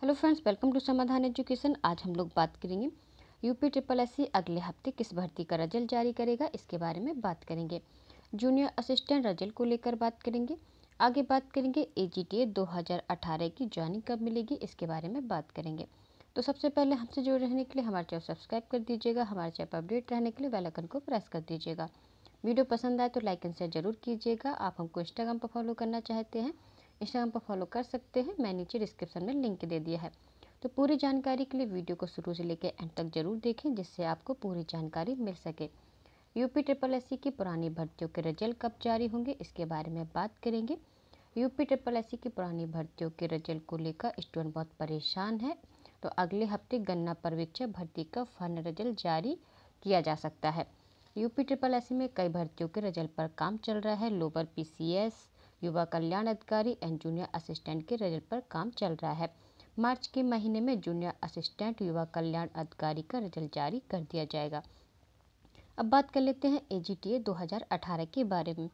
hello friends welcome to Samadhan education आज हम लोग बात करेंगे यूपी ट्रिपल एस अगले हफ्ते किस भर्ती का रजल जारी करेगा इसके बारे में बात करेंगे जूनियर असिस्टेंट रजल को लेकर बात करेंगे आगे बात करेंगे ए जी टी ए दो हज़ार अठारह की ज्वाइनिंग कब मिलेगी इसके बारे में बात करेंगे तो सबसे पहले हमसे जुड़े रहने के लिए हमारे चैनल सब्सक्राइब कर दीजिएगा हमारे चैनल पर अपडेट रहने के लिए बेलाइकन को प्रेस कर दीजिएगा वीडियो पसंद आए तो लाइक एंड शेयर जरूर कीजिएगा आप हमको इंस्टाग्राम पर फॉलो करना चाहते हैं इंस्टाग्राम पर फॉलो कर सकते हैं मैं नीचे डिस्क्रिप्शन में लिंक दे दिया है तो पूरी जानकारी के लिए वीडियो को शुरू से लेकर एंड तक जरूर देखें जिससे आपको पूरी जानकारी मिल सके यूपी ट्रिपल एस की पुरानी भर्तियों के रिजल्ट कब जारी होंगे इसके बारे में बात करेंगे यूपी ट्रिपल एस की पुरानी भर्तियों के रिजल्ट को लेकर स्टूडेंट बहुत परेशान है तो अगले हफ्ते गन्ना पर्यवेक्षक भर्ती का फन रिजल्ट जारी किया जा सकता है यूपी ट्रिपल एस में कई भर्तियों के रिजल्ट पर काम चल रहा है लोअर पीसीएस युवा कल्याण अधिकारी एंड जूनियर असिस्टेंट के रिजल्ट पर काम चल रहा है मार्च के महीने में जूनियर असिस्टेंट युवा कल्याण अधिकारी का रिजल्ट जारी कर दिया जाएगा अब बात कर लेते हैं ए जी टी ए दो हज़ार अठारह के बारे में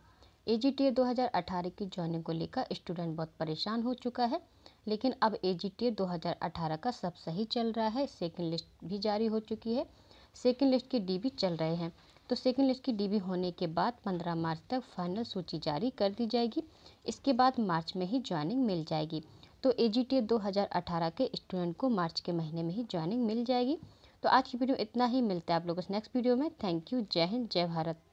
ए जी टी ए दो हज़ार अठारह की ज्वाइनिंग को लेकर स्टूडेंट बहुत परेशान हो चुका है लेकिन अब ए जी टी ए दो हज़ार अठारह का सब सही चल रहा है सेकेंड लिस्ट भी जारी हो चुकी है सेकेंड लिस्ट की डी भी चल रहे हैं तो सेकेंड लिस्ट की डीबी होने के बाद 15 मार्च तक फाइनल सूची जारी कर दी जाएगी इसके बाद मार्च में ही ज्वाइनिंग मिल जाएगी तो ए जी टी 2018 के स्टूडेंट को मार्च के महीने में ही ज्वाइनिंग मिल जाएगी तो आज की वीडियो इतना ही मिलता है आप लोगों से नेक्स्ट वीडियो में थैंक यू जय हिंद जय भारत